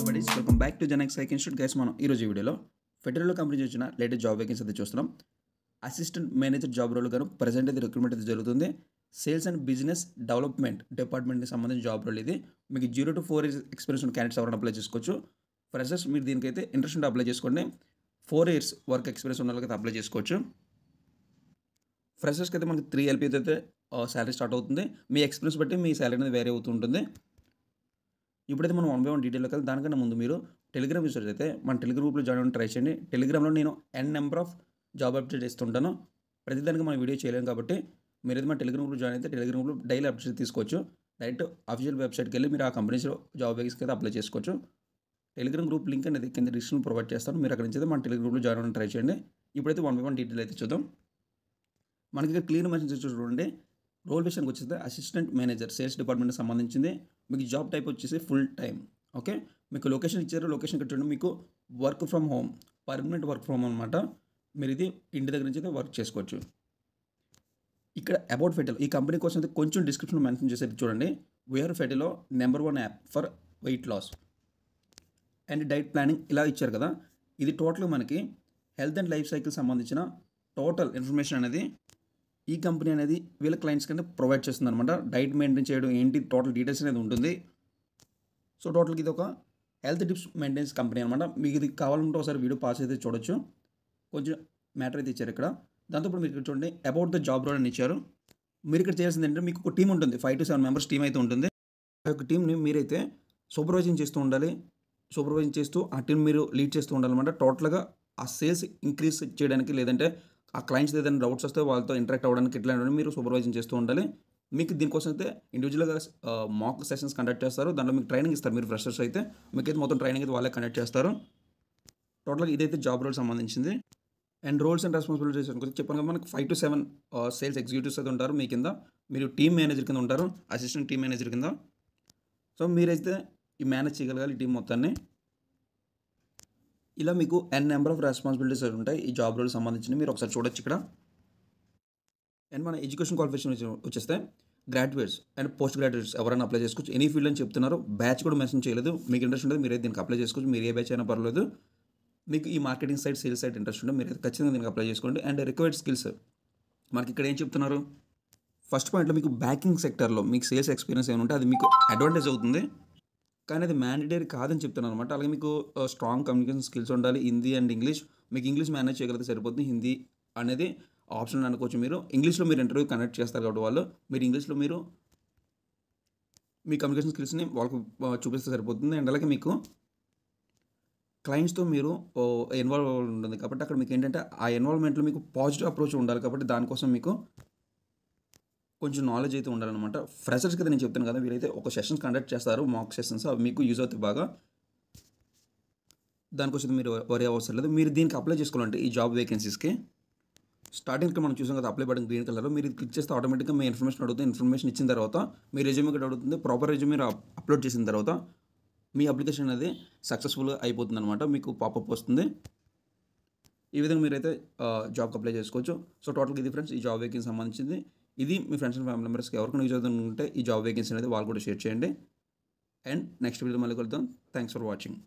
hello buddies welcome back to Janak psych institute guys మనం ఈరోజు ఈ వీడియోలో ఫెడరల్ కంపెనీ వచ్చిన లేటెస్ట్ జాబ్ వేకెన్సీ అయితే చూస్తున్నాం అసిస్టెంట్ మేనేజర్ జాబ్ రోల్ గారు ప్రజెంట్ అయితే రిక్రూట్మెంట్ అయితే జరుగుతుంది సేల్స్ అండ్ బిజినెస్ డెవలప్మెంట్ డిపార్ట్మెంట్కి సంబంధించిన జాబ్ రోల్ ఇది మీకు zero to four years experience ఉన్న క్యాండిడేట్స్ ఎవరైనా అప్లై చేసుకోవచ్చు ఫ్రెషర్స్ మీరు దీనికైతే ఇంట్రెస్ట్ ఉంటే అప్లై చేసుకోండి ఫోర్ ఇయర్స్ వర్క్ ఎక్స్పీరియన్స్ ఉన్న వాళ్ళకి అప్లై చేసుకోవచ్చు ఫ్రెషర్స్కి అయితే మనకి త్రీ ఎల్పీ అయితే శాలరీ స్టార్ట్ అవుతుంది మీ ఎక్స్పీరియన్స్ బట్టి మీ శాలరీ అనేది వేరే అవుతుంటుంది ఇప్పుడైతే మనం వన్ బై వన్ డీటెయిల్కి కదా దానికన్నా ముందు మీరు టెలిగ్రామ్ యూసర్స్ అయితే మన టెలిగ్రామ్ గ్రూప్లో జాయిన్ అవ్వడం ట్రై చేయండి టెలిగ్రామ్లో నేను n number of job update ఇస్తుంటాను ప్రతిదానికి మనం వీడియో చేయలేము కాబట్టి మీరైతే మన టెలిగ్రామ్ గ్రూప్ జాయిన్ అయితే టెలిగ్రామ్ గ్రూప్ డైలీ అప్డేట్ తీసుకోవచ్చు డైరెక్ట్ అఫీషియల్ వెబ్సైట్కి వెళ్ళి మీరు ఆ కంపెనీస్లో జాబ్ వేగస్కి అయితే అప్లై చేసుకోవచ్చు టెలిగ్రామ్ గ్రూప్ లింక్ అనేది కింద డిస్క్రిప్షన్ ప్రొవైడ్ చేస్తాను మీరు అక్కడ నుంచి అయితే మన టెలిగ్రామ్ గ్రూప్లో జాయిన్ అవ్వడం ట్రై చేయండి ఇప్పుడైతే వన్ బై వన్ డీటెయిల్ అయితే చూద్దాం మనకి క్లీన్ మెన్షన్ చూడండి రోల్ విషయానికి వచ్చేసి అసిస్టెంట్ మేనేజర్ సేల్స్ డిపార్ట్మెంట్ సంబంధించింది మీకు జాబ్ టైప్ వచ్చేసి ఫుల్ టైం ఓకే మీకు లొకేషన్ ఇచ్చారు లొకేషన్ కట్టడం మీకు work from home permanent work from home అనమాట మీరు ఇది ఇంటి దగ్గర నుంచి అయితే వర్క్ చేసుకోవచ్చు ఇక్కడ అబౌట్ ఫెటల్ ఈ కంపెనీ కోసం అయితే కొంచెం డిస్క్రిప్షన్లో మెన్షన్ చేసేది చూడండి వేర్ ఫెటెలో number one app for weight loss and diet planning ఇలా ఇచ్చారు కదా ఇది టోటల్ మనకి హెల్త్ అండ్ లైఫ్ సైకిల్ సంబంధించిన టోటల్ ఇన్ఫర్మేషన్ అనేది ఈ కంపెనీ అనేది వీళ్ళ క్లయింట్స్ కింద ప్రొవైడ్ చేస్తుంది అనమాట డైట్ మెయింటైన్ చేయడం ఏంటి టోటల్ డీటెయిల్స్ అనేది ఉంటుంది సో టోటల్కి ఇది ఒక హెల్త్ టిప్స్ మెయింటెన్స్ కంపెనీ అనమాట మీకు ఇది కావాలంటే ఒకసారి వీడియో పాస్ అయితే చూడొచ్చు కొంచెం మ్యాటర్ అయితే ఇచ్చారు ఇక్కడ దాంతో మీరు మీరు చూడండి అబౌట్ ద జాబ్ రోల్ అని ఇచ్చారు మీరు ఇక్కడ చేయాల్సింది ఏంటంటే మీకు ఒక టీం ఉంటుంది five to seven members team అయితే ఉంటుంది ఆ యొక్క టీంని మీరైతే సూపర్వైజింగ్ చేస్తూ ఉండాలి సూపర్వైజింగ్ చేస్తూ ఆ టీం మీరు లీడ్ చేస్తూ ఉండాలన్నమాట టోటల్గా ఆ సేల్స్ ఇంక్రీజ్ చేయడానికి లేదంటే ఆ క్లయింట్స్ ఏదైనా డౌట్స్ వస్తే వాళ్ళతో ఇంటరాక్ట్ అవ్వడానికి ఇట్లా మీరు సూపర్వైజింగ్ చేస్తూ ఉండాలి మీకు దీనికోసం అయితే ఇండివిజువల్గా మాక్ సెషన్స్ కండక్ట్ చేస్తారు దాంట్లో మీకు ట్రైనింగ్ ఇస్తారు మీరు ఫ్రెషర్స్ అయితే మీకైతే మొత్తం ట్రైనింగ్ అయితే వాళ్ళే కండక్ట్ చేస్తారు టోటల్గా ఇదైతే జాబ్ రోల్ సంబంధించింది అండ్ రోల్స్ అండ్ రెస్పాన్సిబిలిటీస్ గురించి చెప్పాను కదా మనకు five to seven sales executives అయితే ఉంటారు మీ కింద మీరు టీమ్ మేనేజర్ కింద ఉంటారు అసిస్టెంట్ టీమ్ మేనేజర్ కింద సో మీరైతే ఈ మేనేజ్ చేయగలగాలి ఈ టీం మొత్తాన్ని ఇలా మీకు ఎన్ నెంబర్ ఆఫ్ రెస్పాన్సిబిలిటీస్ ఉంటాయి ఈ జాబ్ రోల్ సంబంధించిన మీరు ఒకసారి చూడొచ్చు ఇక్కడ అండ్ మన ఎడ్యుకేషన్ క్వాలిఫికేషన్ వచ్చేస్తే గ్రాడ్యుయేట్స్ అండ్ పోస్ట్ గ్రాడ్యుయేట్స్ ఎవరైనా అప్లై చేసుకోవచ్చు ఎనీ ఫీల్డ్ అని చెప్తున్నారు బ్యాచ్ కూడా మెన్షన్ చేయలేదు మీకు ఇంట్రెస్ట్ ఉంటుంది మీరు దీనికి అప్లై చేసుకోవచ్చు మీరు ఏ బ్యాచ్ అయినా పర్లేదు మీకు ఈ marketing side sales side interest ఉంటుంది మీరు ఖచ్చితంగా దీనికి అప్లై చేసుకోండి అండ్ రిక్వైర్డ్ స్కిల్స్ మనకి ఇక్కడ ఏం చెప్తున్నారు ఫస్ట్ పాయింట్లో మీకు బ్యాకింగ్ సెక్టర్లో మీకు సేల్స్ ఎక్స్పీరియన్స్ ఏమైనా ఉంటే అది మీకు అడ్వాంటేజ్ అవుతుంది కానీ అది మ్యాండేటరీ కాదని చెప్తున్నాను అనమాట అలాగే మీకు స్ట్రాంగ్ కమ్యూనికేషన్ స్కిల్స్ ఉండాలి హిందీ అండ్ ఇంగ్లీష్ మీకు ఇంగ్లీష్ మేనేజ్ చేయగలిగితే సరిపోతుంది హిందీ అనేది ఆప్షన్ అనుకోవచ్చు మీరు ఇంగ్లీష్లో మీరు ఇంటర్వ్యూ కనెక్ట్ చేస్తారు కాబట్టి వాళ్ళు మీరు ఇంగ్లీష్లో మీరు మీ కమ్యూనికేషన్ స్కిల్స్ని వాళ్ళకు చూపిస్తే సరిపోతుంది అండ్ అలాగే మీకు క్లయింట్స్తో మీరు ఇన్వాల్వ్ ఉంటుంది కాబట్టి అక్కడ మీకు ఏంటంటే ఆ ఎన్వాల్వ్మెంట్లో మీకు పాజిటివ్ అప్రోచ్ ఉండాలి కాబట్టి దానికోసం మీకు కొంచెం నాలెడ్జ్ అయితే ఉండాలన్నమాట ఫ్రెషర్స్ కదా నేను చెప్తాను కదా వీరైతే ఒక సెషన్స్ కండక్ట్ చేస్తారు మాక్ సెషన్స్ అవి మీకు యూజ్ అవుతాయి బాగా దానికోసం మీరు వరి అవసరం లేదు మీరు దీనికి అప్లై చేసుకోవాలంటే ఈ జాబ్ వేకెన్సీస్కి స్టార్టింగ్ మనం చూసాం కదా అప్లై పడింది గ్రీన్ కలర్లో మీరు క్లిక్ చేస్తే ఆటోమేటిక్గా మీ ఇన్ఫర్మేషన్ అడుగుతుంది ఇన్ఫర్మేషన్ ఇచ్చిన తర్వాత మీ రెజ్యూమ్ ఇక్కడ అడుగుతుంది ప్రాపర్ రెజ్యూమ్ మీరు అప్లోడ్ చేసిన తర్వాత మీ అప్లికేషన్ అనేది సక్సెస్ఫుల్గా అయిపోతుంది అనమాట మీకు పాపప్ వస్తుంది ఈ విధంగా మీరైతే జాబ్కి అప్లై చేసుకోవచ్చు సో టోటల్గా ఇది ఫ్రెండ్స్ ఈ జాబ్ వేకింగ్ సంబంధించింది ఇది మీ ఫ్రెండ్స్ అండ్ ఫ్యామిలీ మెంబర్స్కి ఎవరికైనా యూజ్ ఉంటే ఈ జాబ్ వేకెన్సీ అనేది వాళ్ళు కూడా షేర్ చేయండి అండ్ నెక్స్ట్ వీడియో మళ్ళీ కలుద్దాం థ్యాంక్స్ ఫర్ వాచింగ్